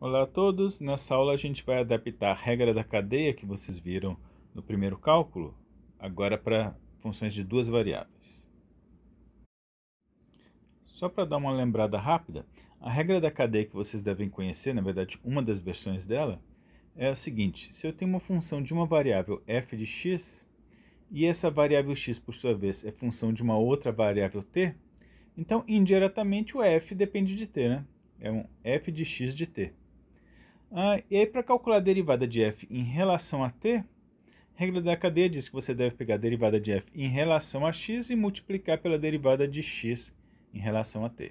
Olá a todos, nessa aula a gente vai adaptar a regra da cadeia que vocês viram no primeiro cálculo, agora para funções de duas variáveis. Só para dar uma lembrada rápida, a regra da cadeia que vocês devem conhecer, na verdade uma das versões dela, é a seguinte, se eu tenho uma função de uma variável f de x, e essa variável x por sua vez é função de uma outra variável t, então indiretamente o f depende de t, né? É um f de x de t. Ah, e aí, para calcular a derivada de f em relação a t, a regra da cadeia diz que você deve pegar a derivada de f em relação a x e multiplicar pela derivada de x em relação a t.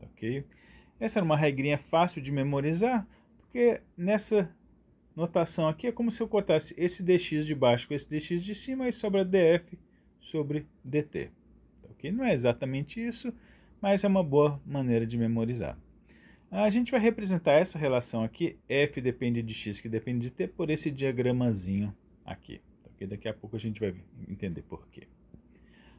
Tá ok? Essa era uma regrinha fácil de memorizar, porque nessa notação aqui é como se eu cortasse esse dx de baixo com esse dx de cima e sobra df sobre dt. Tá ok? Não é exatamente isso, mas é uma boa maneira de memorizar. A gente vai representar essa relação aqui, f depende de x, que depende de t, por esse diagramazinho aqui. Tá Daqui a pouco a gente vai entender por quê.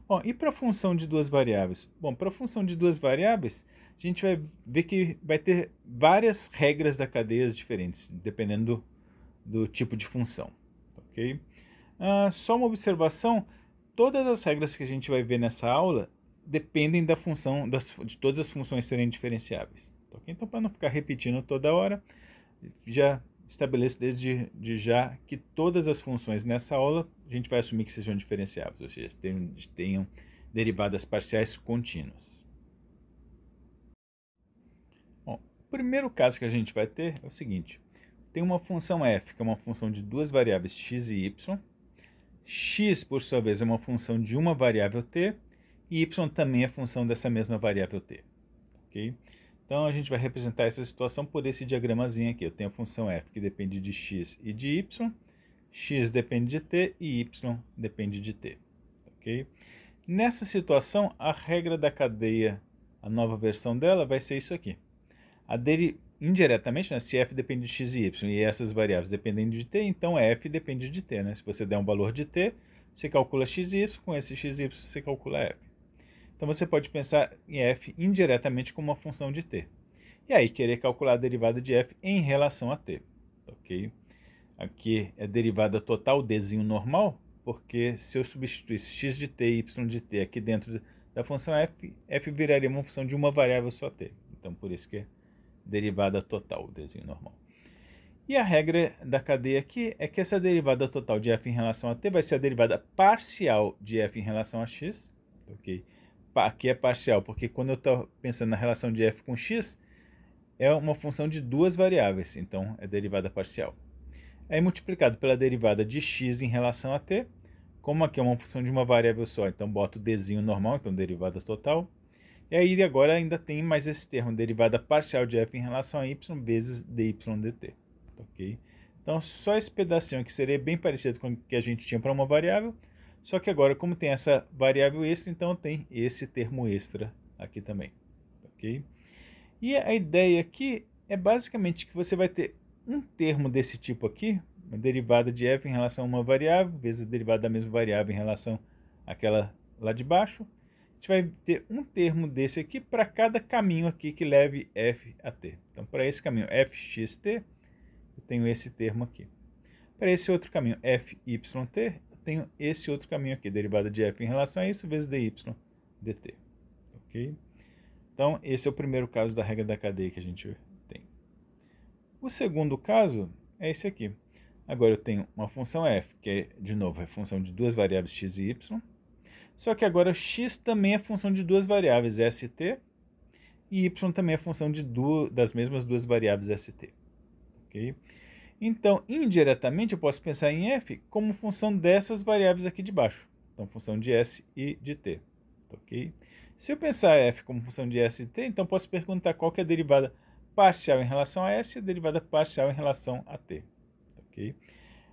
Bom, e para a função de duas variáveis? Bom, para a função de duas variáveis, a gente vai ver que vai ter várias regras da cadeia diferentes, dependendo do, do tipo de função. Tá ok? Ah, só uma observação, todas as regras que a gente vai ver nessa aula dependem da função, das, de todas as funções serem diferenciáveis. Então, para não ficar repetindo toda hora, já estabeleço desde de já que todas as funções nessa aula a gente vai assumir que sejam diferenciáveis, ou seja, tenham, tenham derivadas parciais contínuas. Bom, o primeiro caso que a gente vai ter é o seguinte: tem uma função f, que é uma função de duas variáveis x e y. x, por sua vez, é uma função de uma variável t, e y também é função dessa mesma variável t. ok? Então a gente vai representar essa situação por esse diagramazinho aqui. Eu tenho a função f que depende de x e de y, x depende de t e y depende de t. Okay? Nessa situação, a regra da cadeia, a nova versão dela, vai ser isso aqui. A dele, indiretamente, né, se f depende de x e y e essas variáveis dependem de t, então f depende de t. Né? Se você der um valor de t, você calcula x e y, com esse x e y você calcula f. Então você pode pensar em f indiretamente como uma função de t. E aí querer calcular a derivada de f em relação a t. Ok? Aqui é derivada total dzinho normal, porque se eu substituísse x de t e y de t aqui dentro da função f, f viraria uma função de uma variável só t. Então por isso que é derivada total dzinho normal. E a regra da cadeia aqui é que essa derivada total de f em relação a t vai ser a derivada parcial de f em relação a x, ok? aqui é parcial, porque quando eu estou pensando na relação de f com x, é uma função de duas variáveis, então é derivada parcial. Aí é multiplicado pela derivada de x em relação a t, como aqui é uma função de uma variável só, então boto o dzinho normal, então derivada total. E aí agora ainda tem mais esse termo, derivada parcial de f em relação a y vezes dy dt. Ok? Então só esse pedacinho aqui seria bem parecido com o que a gente tinha para uma variável, só que agora, como tem essa variável extra, então tem esse termo extra aqui também. ok? E a ideia aqui é basicamente que você vai ter um termo desse tipo aqui, uma derivada de f em relação a uma variável, vezes a derivada da mesma variável em relação àquela lá de baixo. A gente vai ter um termo desse aqui para cada caminho aqui que leve f a t. Então, para esse caminho fxt, eu tenho esse termo aqui. Para esse outro caminho fyt, tenho esse outro caminho aqui, derivada de f em relação a isso vezes dy dt. Ok? Então, esse é o primeiro caso da regra da cadeia que a gente tem. O segundo caso é esse aqui. Agora eu tenho uma função f, que é, de novo, é função de duas variáveis x e y. Só que agora x também é função de duas variáveis st e y também é função de duas, das mesmas duas variáveis st. ok? Então, indiretamente, eu posso pensar em f como função dessas variáveis aqui de baixo. Então, função de s e de t. Tá ok? Se eu pensar f como função de s e de t, então posso perguntar qual é a derivada parcial em relação a s e a derivada parcial em relação a t. Tá ok?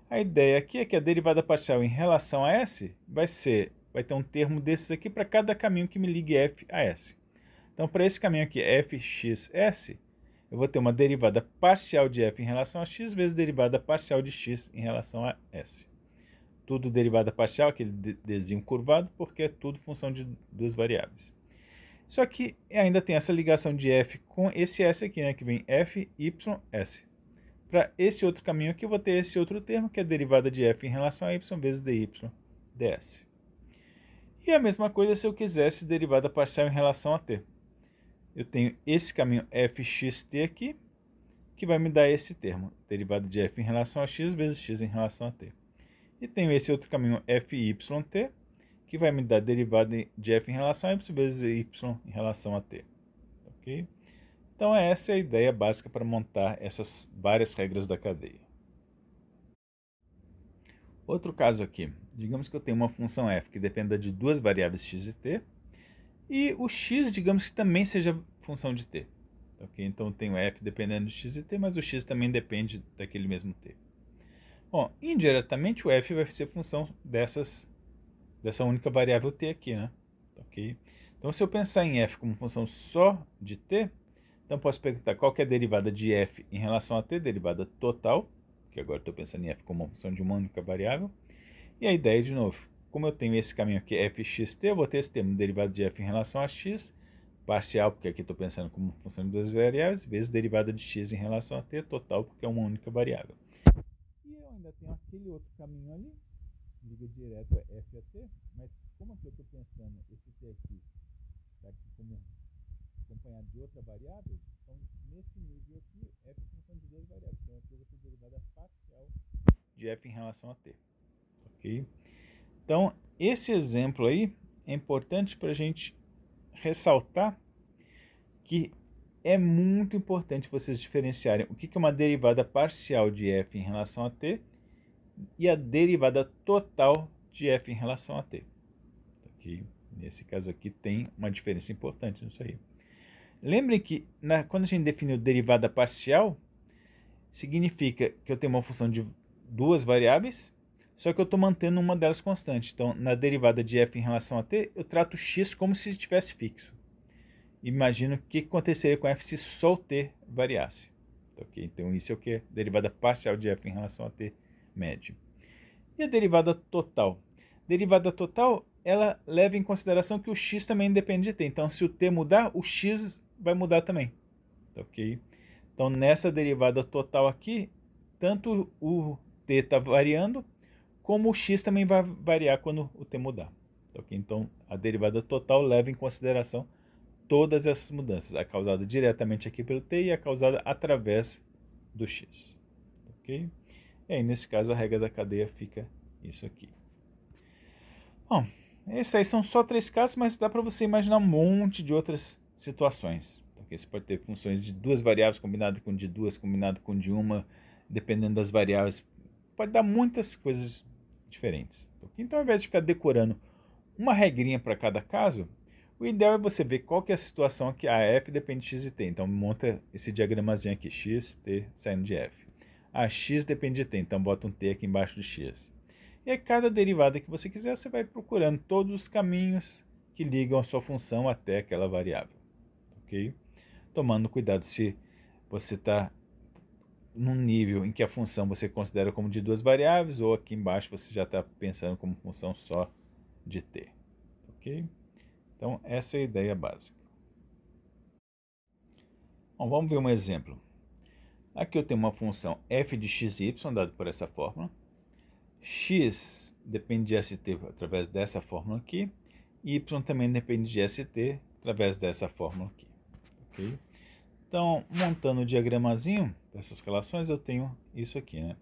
A ideia aqui é que a derivada parcial em relação a s vai ser, vai ter um termo desses aqui para cada caminho que me ligue f a s. Então, para esse caminho aqui, fxs, eu vou ter uma derivada parcial de f em relação a x vezes derivada parcial de x em relação a s. Tudo derivada parcial, aquele desenho curvado, porque é tudo função de duas variáveis. Só que ainda tem essa ligação de f com esse s aqui, né, que vem f, y, s. Para esse outro caminho aqui, eu vou ter esse outro termo, que é derivada de f em relação a y vezes dy, ds. E a mesma coisa se eu quisesse derivada parcial em relação a t eu tenho esse caminho fxt aqui, que vai me dar esse termo, derivado de f em relação a x vezes x em relação a t. E tenho esse outro caminho fyt, que vai me dar derivado de f em relação a y vezes y em relação a t. Ok? Então essa é a ideia básica para montar essas várias regras da cadeia. Outro caso aqui. Digamos que eu tenho uma função f que dependa de duas variáveis x e t, e o x, digamos que também seja função de t. Okay? Então tem o f dependendo de x e t, mas o x também depende daquele mesmo t. Bom, indiretamente o f vai ser função dessas, dessa única variável t aqui, né? Ok? Então, se eu pensar em f como função só de t, então posso perguntar qual é a derivada de f em relação a t, derivada total, que agora estou pensando em f como uma função de uma única variável, e a ideia de novo, como eu tenho esse caminho aqui, fxt, eu vou ter esse termo derivado de f em relação a x, parcial, porque aqui estou pensando como função de duas variáveis, vezes derivada de x em relação a t, total, porque é uma única variável. E eu ainda tenho aquele outro caminho ali, liga direto é f a t, mas como aqui eu estou pensando, esse t aqui está aqui como acompanhado de outra variável, então nesse nível aqui, f é função de duas variáveis, então aqui eu vou ter derivada parcial de f em relação a t. Ok? Então, esse exemplo aí é importante para a gente ressaltar que é muito importante vocês diferenciarem o que é uma derivada parcial de f em relação a t e a derivada total de f em relação a t. Aqui, nesse caso aqui tem uma diferença importante nisso aí. Lembrem que na, quando a gente definiu derivada parcial, significa que eu tenho uma função de duas variáveis só que eu estou mantendo uma delas constante. Então, na derivada de f em relação a t, eu trato x como se estivesse fixo. Imagino o que aconteceria com f se só o t variasse. Tá okay? Então, isso é o que? derivada parcial de f em relação a t médio. E a derivada total? Derivada total, ela leva em consideração que o x também depende de t. Então, se o t mudar, o x vai mudar também. Tá ok? Então, nessa derivada total aqui, tanto o t está variando, como o x também vai variar quando o t mudar. Tá okay? Então, a derivada total leva em consideração todas essas mudanças, a causada diretamente aqui pelo t e a causada através do x. Tá ok? E aí, nesse caso, a regra da cadeia fica isso aqui. Bom, esses aí são só três casos, mas dá para você imaginar um monte de outras situações. Tá okay? Você pode ter funções de duas variáveis combinado com de duas, combinado com de uma, dependendo das variáveis. Pode dar muitas coisas diferentes. Então, ao invés de ficar decorando uma regrinha para cada caso, o ideal é você ver qual que é a situação que a f depende de x e t. Então, monta esse diagramazinho aqui, x, t, saindo de f. A ah, x depende de t, então bota um t aqui embaixo de x. E a cada derivada que você quiser, você vai procurando todos os caminhos que ligam a sua função até aquela variável. Ok? Tomando cuidado se você está num nível em que a função você considera como de duas variáveis, ou aqui embaixo você já está pensando como função só de t. Ok? Então, essa é a ideia básica. Bom, vamos ver um exemplo. Aqui eu tenho uma função f de xy, dado por essa fórmula. x depende de st através dessa fórmula aqui. y também depende de st através dessa fórmula aqui. Ok? Então, montando o diagramazinho, dessas relações, eu tenho isso aqui, né?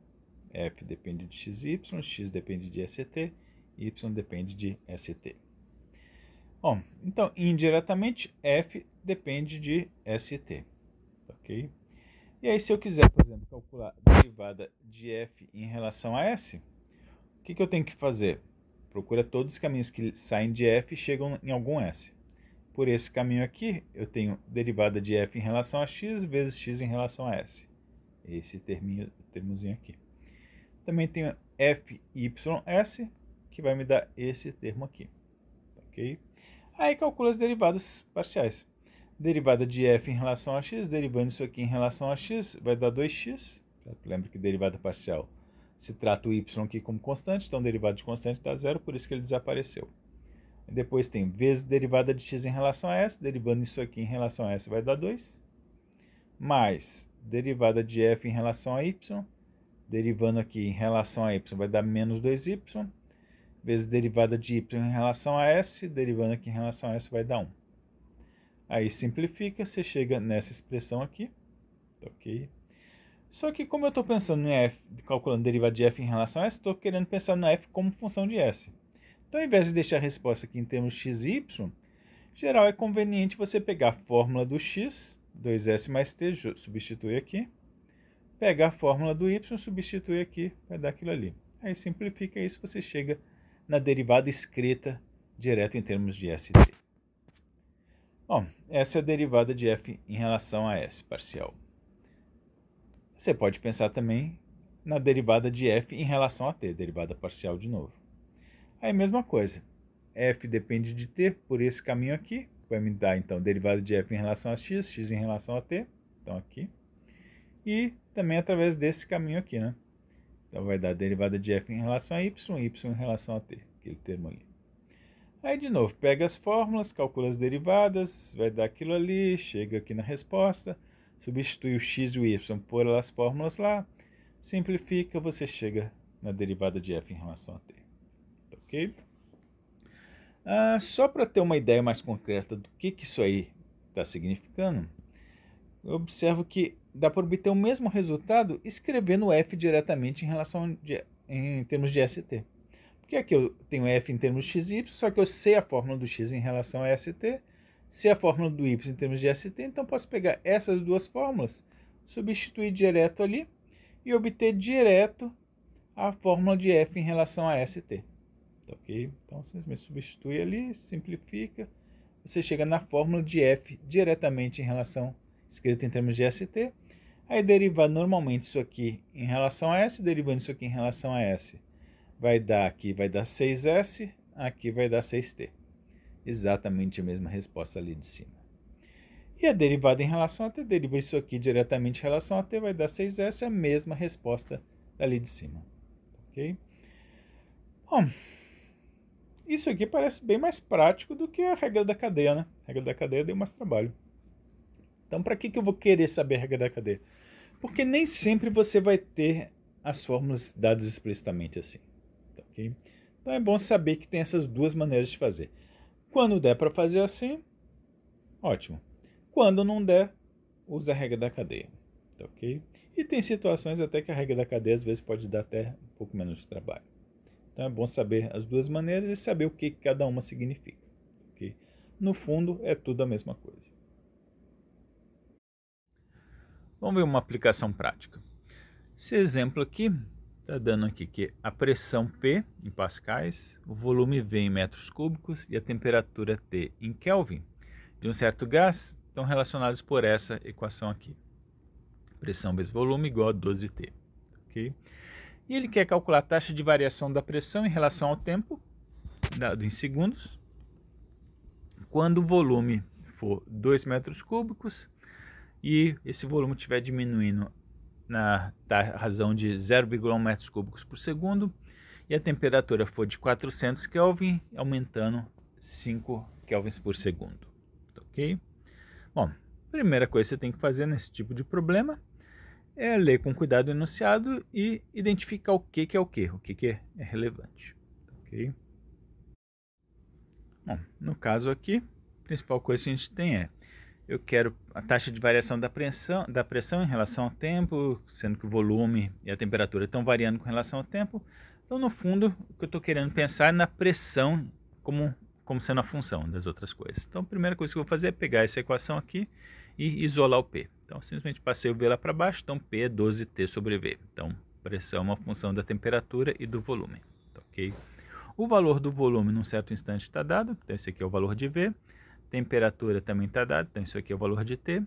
F depende de XY, X depende de ST, Y depende de ST. Bom, então, indiretamente, F depende de ST, ok? E aí, se eu quiser, por exemplo, calcular a derivada de F em relação a S, o que, que eu tenho que fazer? Procura todos os caminhos que saem de F e chegam em algum S. Por esse caminho aqui, eu tenho derivada de F em relação a X vezes X em relação a S. Esse terminho, termozinho aqui. Também tenho FYS, que vai me dar esse termo aqui. Ok? Aí calcula as derivadas parciais. Derivada de f em relação a x, derivando isso aqui em relação a x, vai dar 2x. Lembra que derivada parcial se trata o y aqui como constante, então derivada de constante dá zero, por isso que ele desapareceu. Depois tem vezes derivada de x em relação a s, derivando isso aqui em relação a s vai dar 2, mais derivada de f em relação a y, derivando aqui em relação a y vai dar menos 2y, vezes derivada de y em relação a s, derivando aqui em relação a s vai dar 1. Aí simplifica, você chega nessa expressão aqui, tá ok? Só que como eu estou pensando em f, calculando derivada de f em relação a s, estou querendo pensar na f como função de s. Então, ao invés de deixar a resposta aqui em termos x e y, geral é conveniente você pegar a fórmula do x 2S mais T, substitui aqui. Pegar a fórmula do Y, substitui aqui, vai dar aquilo ali. Aí simplifica isso, você chega na derivada escrita direto em termos de s e t. Bom, essa é a derivada de F em relação a S parcial. Você pode pensar também na derivada de F em relação a T, derivada parcial de novo. Aí mesma coisa, F depende de T por esse caminho aqui, vai me dar então derivada de f em relação a x, x em relação a t, então aqui. E também através desse caminho aqui, né? Então vai dar derivada de f em relação a y, y em relação a t, aquele termo ali. Aí de novo, pega as fórmulas, calcula as derivadas, vai dar aquilo ali, chega aqui na resposta, substitui o x e o y por as fórmulas lá, simplifica, você chega na derivada de f em relação a t. Tá ok? Ah, só para ter uma ideia mais concreta do que, que isso aí está significando, eu observo que dá para obter o mesmo resultado escrevendo F diretamente em relação de, em termos de ST. Porque aqui eu tenho F em termos de XY, só que eu sei a fórmula do X em relação a ST, sei a fórmula do Y em termos de ST, então posso pegar essas duas fórmulas, substituir direto ali e obter direto a fórmula de F em relação a ST tá ok? Então você substitui ali, simplifica, você chega na fórmula de F diretamente em relação, escrita em termos de ST, aí deriva normalmente isso aqui em relação a S, derivando isso aqui em relação a S, vai dar aqui, vai dar 6S, aqui vai dar 6T. Exatamente a mesma resposta ali de cima. E a derivada em relação a t, deriva isso aqui diretamente em relação a t, vai dar 6s, a mesma resposta ali de cima. Tá ok? Bom, isso aqui parece bem mais prático do que a regra da cadeia, né? A regra da cadeia deu mais trabalho. Então, para que, que eu vou querer saber a regra da cadeia? Porque nem sempre você vai ter as fórmulas dadas explicitamente assim. Tá okay? Então, é bom saber que tem essas duas maneiras de fazer. Quando der para fazer assim, ótimo. Quando não der, usa a regra da cadeia. Tá ok? E tem situações até que a regra da cadeia às vezes pode dar até um pouco menos de trabalho. Então é bom saber as duas maneiras e saber o que cada uma significa. porque No fundo, é tudo a mesma coisa. Vamos ver uma aplicação prática. Esse exemplo aqui está dando aqui que a pressão P em pascais, o volume V em metros cúbicos e a temperatura T em Kelvin de um certo gás estão relacionados por essa equação aqui. Pressão vezes volume igual a 12T. Okay? E ele quer calcular a taxa de variação da pressão em relação ao tempo, dado em segundos, quando o volume for 2 metros cúbicos e esse volume estiver diminuindo na razão de 0,1 metros cúbicos por segundo e a temperatura for de 400 Kelvin, aumentando 5 Kelvin por segundo. Tá ok? Bom, primeira coisa que você tem que fazer nesse tipo de problema é ler com cuidado o enunciado e identificar o que, que é o que, o que, que é relevante. Okay? Bom, no caso aqui, a principal coisa que a gente tem é eu quero a taxa de variação da pressão, da pressão em relação ao tempo, sendo que o volume e a temperatura estão variando com relação ao tempo. Então, no fundo, o que eu estou querendo pensar é na pressão como, como sendo a função das outras coisas. Então, a primeira coisa que eu vou fazer é pegar essa equação aqui e isolar o P. Então, simplesmente passei o V lá para baixo, então P é 12T sobre V. Então, pressão é uma função da temperatura e do volume. Tá ok? O valor do volume num certo instante está dado, então esse aqui é o valor de V. Temperatura também está dado, então isso aqui é o valor de T.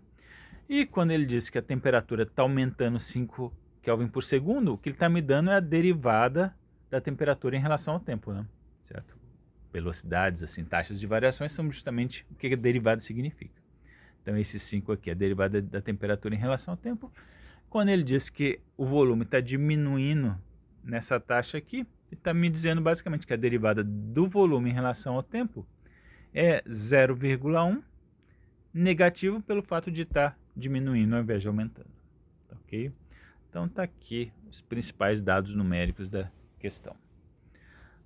E quando ele diz que a temperatura está aumentando 5 Kelvin por segundo, o que ele está me dando é a derivada da temperatura em relação ao tempo, né? certo? Velocidades, assim, taxas de variações são justamente o que a derivada significa. Então esse 5 aqui, a é derivada da temperatura em relação ao tempo, quando ele diz que o volume está diminuindo nessa taxa aqui, ele está me dizendo basicamente que a derivada do volume em relação ao tempo é 0,1 negativo pelo fato de estar tá diminuindo ao invés de aumentando. Tá ok? Então está aqui os principais dados numéricos da questão.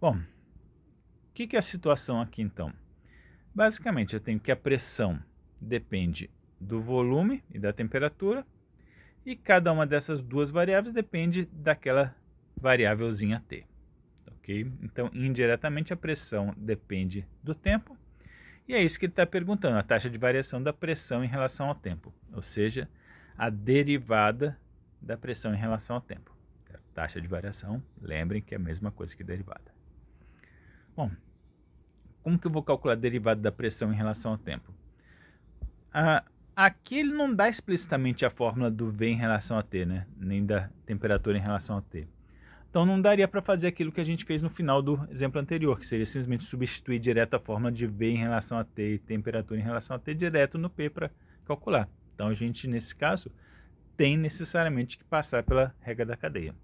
Bom, o que, que é a situação aqui então? Basicamente eu tenho que a pressão depende do volume e da temperatura, e cada uma dessas duas variáveis depende daquela variávelzinha T. ok? Então, indiretamente, a pressão depende do tempo, e é isso que ele está perguntando, a taxa de variação da pressão em relação ao tempo, ou seja, a derivada da pressão em relação ao tempo. Taxa de variação, lembrem que é a mesma coisa que derivada. Bom, como que eu vou calcular a derivada da pressão em relação ao tempo? Ah, aqui ele não dá explicitamente a fórmula do V em relação a T, né? Nem da temperatura em relação a T. Então não daria para fazer aquilo que a gente fez no final do exemplo anterior, que seria simplesmente substituir direto a fórmula de V em relação a T e temperatura em relação a T direto no P para calcular. Então a gente, nesse caso, tem necessariamente que passar pela regra da cadeia.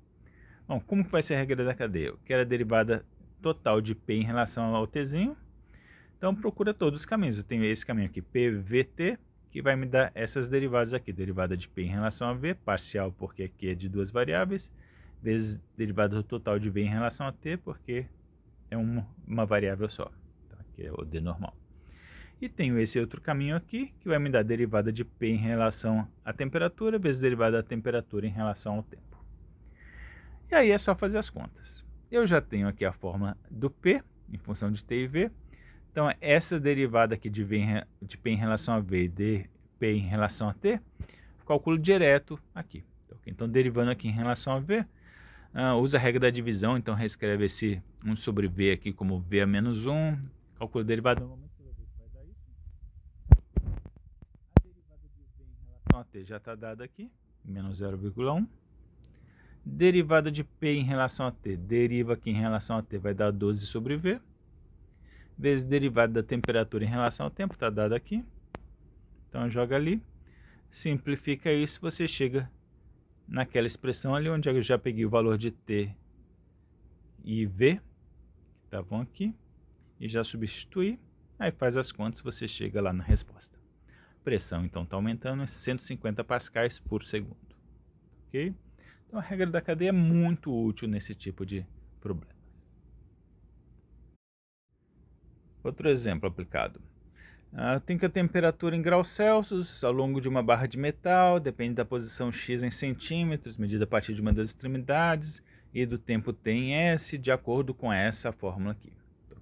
Bom, como que vai ser a regra da cadeia? Eu quero a derivada total de P em relação ao Tzinho então procura todos os caminhos. Eu tenho esse caminho aqui, PVT, que vai me dar essas derivadas aqui. Derivada de P em relação a V, parcial, porque aqui é de duas variáveis, vezes derivada total de V em relação a T, porque é uma, uma variável só. Então aqui é o D normal. E tenho esse outro caminho aqui, que vai me dar derivada de P em relação à temperatura, vezes derivada da temperatura em relação ao tempo. E aí é só fazer as contas. Eu já tenho aqui a forma do P, em função de T e V, então, essa derivada aqui de, v de P em relação a V e de P em relação a T, calculo direto aqui. Então, então derivando aqui em relação a V, uh, usa a regra da divisão, então reescreve esse 1 sobre V aqui como V a menos 1, calculo a derivada normalmente você vai ver que vai dar isso. A derivada de V em relação a T já está dada aqui, menos 0,1. Derivada de P em relação a T, deriva aqui em relação a T, vai dar 12 sobre V vezes derivada da temperatura em relação ao tempo, está dado aqui. Então joga ali, simplifica isso, você chega naquela expressão ali onde eu já peguei o valor de T e V, que estavam aqui, e já substituí, aí faz as contas, você chega lá na resposta. Pressão então está aumentando a 150 pascais por segundo. Ok? Então a regra da cadeia é muito útil nesse tipo de problema. Outro exemplo aplicado. Uh, tem que a temperatura em graus Celsius ao longo de uma barra de metal, depende da posição X em centímetros, medida a partir de uma das extremidades, e do tempo T em S, de acordo com essa fórmula aqui.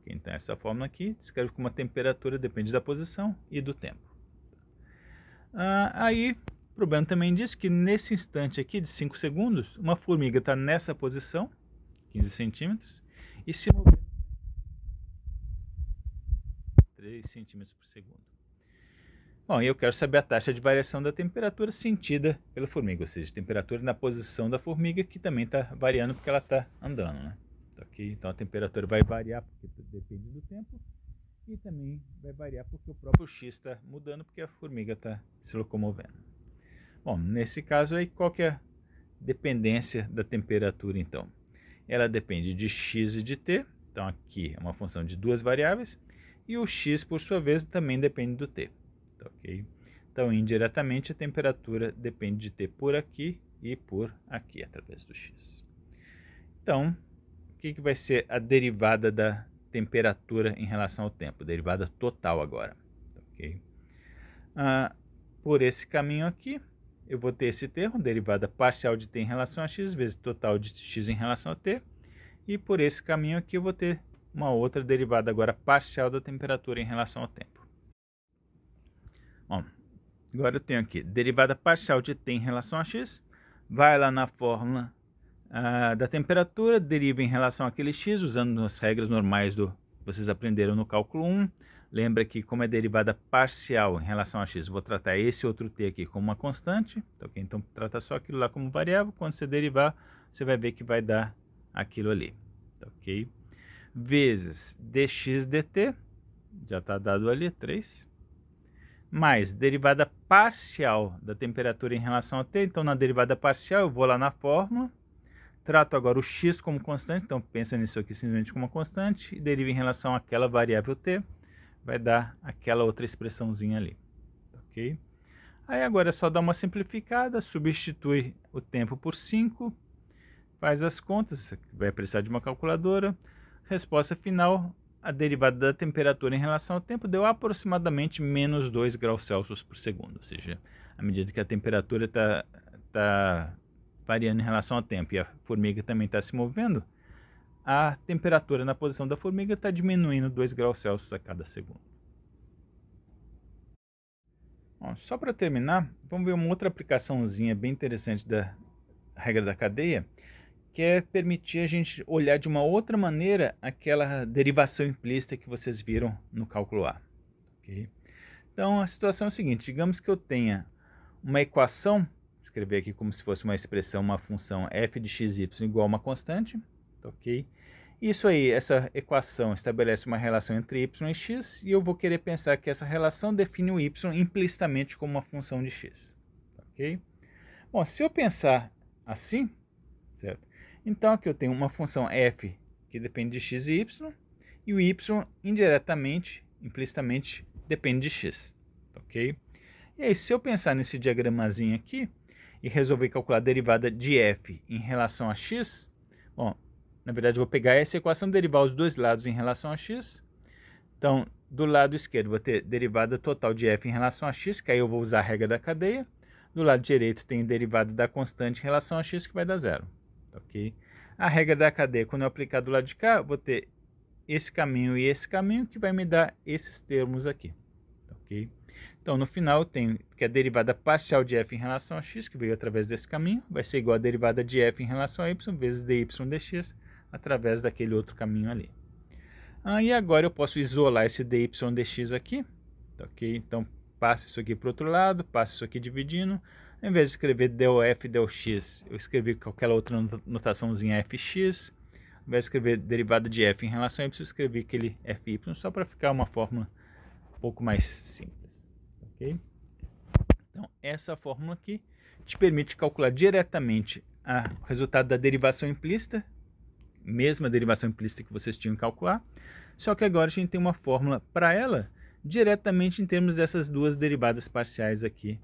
então, essa fórmula aqui descreve como a temperatura depende da posição e do tempo. Uh, aí, o problema também diz que nesse instante aqui de 5 segundos, uma formiga está nessa posição, 15 centímetros, e se movendo 3 centímetros por segundo. Bom, e eu quero saber a taxa de variação da temperatura sentida pela formiga, ou seja, temperatura na posição da formiga que também está variando porque ela está andando, né? Tá então a temperatura vai variar porque depende do tempo e também vai variar porque o próprio X está mudando porque a formiga está se locomovendo. Bom, nesse caso aí, qual que é a dependência da temperatura então? Ela depende de X e de T, então aqui é uma função de duas variáveis, e o X, por sua vez, também depende do T. Tá, Então, indiretamente, a temperatura depende de T por aqui e por aqui, através do X. Então, o que, que vai ser a derivada da temperatura em relação ao tempo? Derivada total agora. Tá okay? Ah, por esse caminho aqui, eu vou ter esse termo, derivada parcial de t em relação a x, vezes total de x em relação a t. E por esse caminho aqui, eu vou ter uma outra derivada agora parcial da temperatura em relação ao tempo. Bom, agora eu tenho aqui derivada parcial de t em relação a x, vai lá na fórmula ah, da temperatura, deriva em relação àquele x, usando as regras normais do vocês aprenderam no cálculo 1. Lembra que como é derivada parcial em relação a x, vou tratar esse outro t aqui como uma constante, tá Então trata só aquilo lá como variável, quando você derivar, você vai ver que vai dar aquilo ali, tá ok? vezes dx dt, já está dado ali, 3, mais derivada parcial da temperatura em relação a t. Então, na derivada parcial, eu vou lá na fórmula, trato agora o x como constante, então pensa nisso aqui simplesmente como uma constante, e deriva em relação àquela variável t, vai dar aquela outra expressãozinha ali, ok? Aí agora é só dar uma simplificada, substitui o tempo por 5, faz as contas, vai precisar de uma calculadora, Resposta final: a derivada da temperatura em relação ao tempo deu aproximadamente menos 2 graus Celsius por segundo, ou seja, à medida que a temperatura está tá variando em relação ao tempo e a formiga também está se movendo, a temperatura na posição da formiga está diminuindo 2 graus Celsius a cada segundo. Bom, só para terminar, vamos ver uma outra aplicaçãozinha bem interessante da regra da cadeia, quer permitir a gente olhar de uma outra maneira aquela derivação implícita que vocês viram no cálculo A. Okay? Então, a situação é a seguinte, digamos que eu tenha uma equação, escrever aqui como se fosse uma expressão, uma função f de y igual a uma constante, tá ok? Isso aí, essa equação estabelece uma relação entre y e x, e eu vou querer pensar que essa relação define o y implicitamente como uma função de x, tá ok? Bom, se eu pensar assim, então aqui eu tenho uma função f que depende de x e y, e o y indiretamente, implicitamente, depende de x. Tá ok? E aí, se eu pensar nesse diagramazinho aqui e resolver calcular a derivada de f em relação a x, bom, na verdade eu vou pegar essa equação, derivar os dois lados em relação a x. Então, do lado esquerdo vou ter derivada total de f em relação a x, que aí eu vou usar a regra da cadeia. Do lado direito tem derivada da constante em relação a x, que vai dar zero ok? A regra da cadeia, quando eu aplicar do lado de cá, vou ter esse caminho e esse caminho que vai me dar esses termos aqui, ok? Então, no final, eu tenho que a derivada parcial de f em relação a x, que veio através desse caminho, vai ser igual à derivada de f em relação a y, vezes dy dx, através daquele outro caminho ali. Ah, e agora eu posso isolar esse dy dx aqui, tá ok? Então, passa isso aqui para o outro lado, passa isso aqui dividindo, em vez de escrever DOF, DOX, eu escrevi qualquer outra notaçãozinha fx. Ao invés de escrever derivada de f em relação a y, eu escrevi aquele fy só para ficar uma fórmula um pouco mais simples. Ok? Então, essa fórmula aqui te permite calcular diretamente o resultado da derivação implícita, mesma derivação implícita que vocês tinham que calcular, só que agora a gente tem uma fórmula para ela diretamente em termos dessas duas derivadas parciais aqui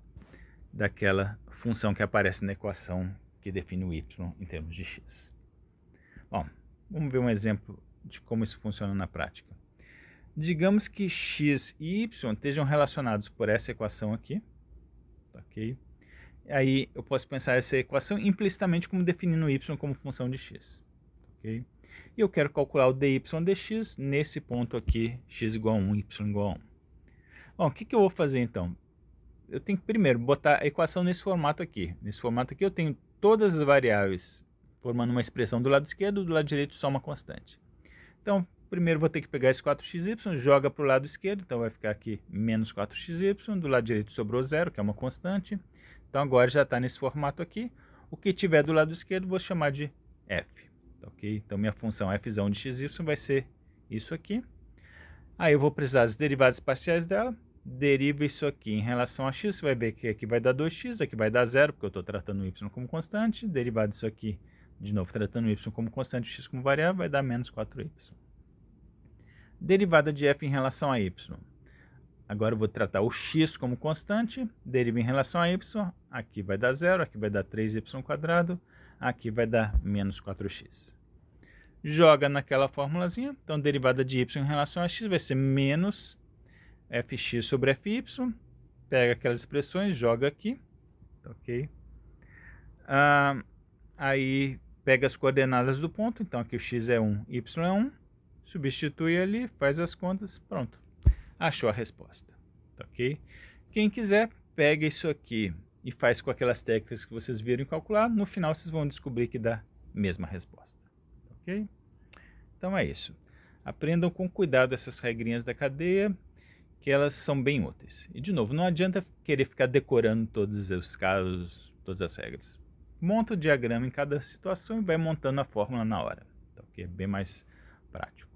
daquela função que aparece na equação que define o y em termos de x. Bom, vamos ver um exemplo de como isso funciona na prática. Digamos que x e y estejam relacionados por essa equação aqui, tá ok? Aí eu posso pensar essa equação implicitamente como definindo y como função de x, tá ok? E eu quero calcular o dy dx nesse ponto aqui, x igual a 1, y igual a 1. Bom, o que, que eu vou fazer então? eu tenho que primeiro botar a equação nesse formato aqui. Nesse formato aqui eu tenho todas as variáveis formando uma expressão do lado esquerdo, do lado direito só uma constante. Então, primeiro vou ter que pegar esse 4xy, joga para o lado esquerdo, então vai ficar aqui menos 4xy, do lado direito sobrou zero, que é uma constante. Então agora já está nesse formato aqui. O que tiver do lado esquerdo vou chamar de f. Tá ok? Então minha função f de xy vai ser isso aqui. Aí eu vou precisar das derivadas parciais dela deriva isso aqui em relação a x, você vai ver que aqui vai dar 2x, aqui vai dar zero, porque eu estou tratando o y como constante, derivado isso aqui, de novo, tratando o y como constante, x como variável, vai dar menos 4y. Derivada de f em relação a y. Agora eu vou tratar o x como constante, deriva em relação a y, aqui vai dar zero, aqui vai dar 3y², aqui vai dar menos 4x. Joga naquela formulazinha, então derivada de y em relação a x vai ser menos fx sobre fy, pega aquelas expressões, joga aqui, tá ok? Ah, aí pega as coordenadas do ponto, então aqui o x é 1, y é 1, substitui ali, faz as contas, pronto. Achou a resposta, tá ok? Quem quiser, pega isso aqui e faz com aquelas técnicas que vocês viram calcular, no final vocês vão descobrir que dá a mesma resposta, tá ok? Então é isso. Aprendam com cuidado essas regrinhas da cadeia, que elas são bem úteis. E de novo, não adianta querer ficar decorando todos os casos, todas as regras. Monta o diagrama em cada situação e vai montando a fórmula na hora, então, tá que é bem mais prático.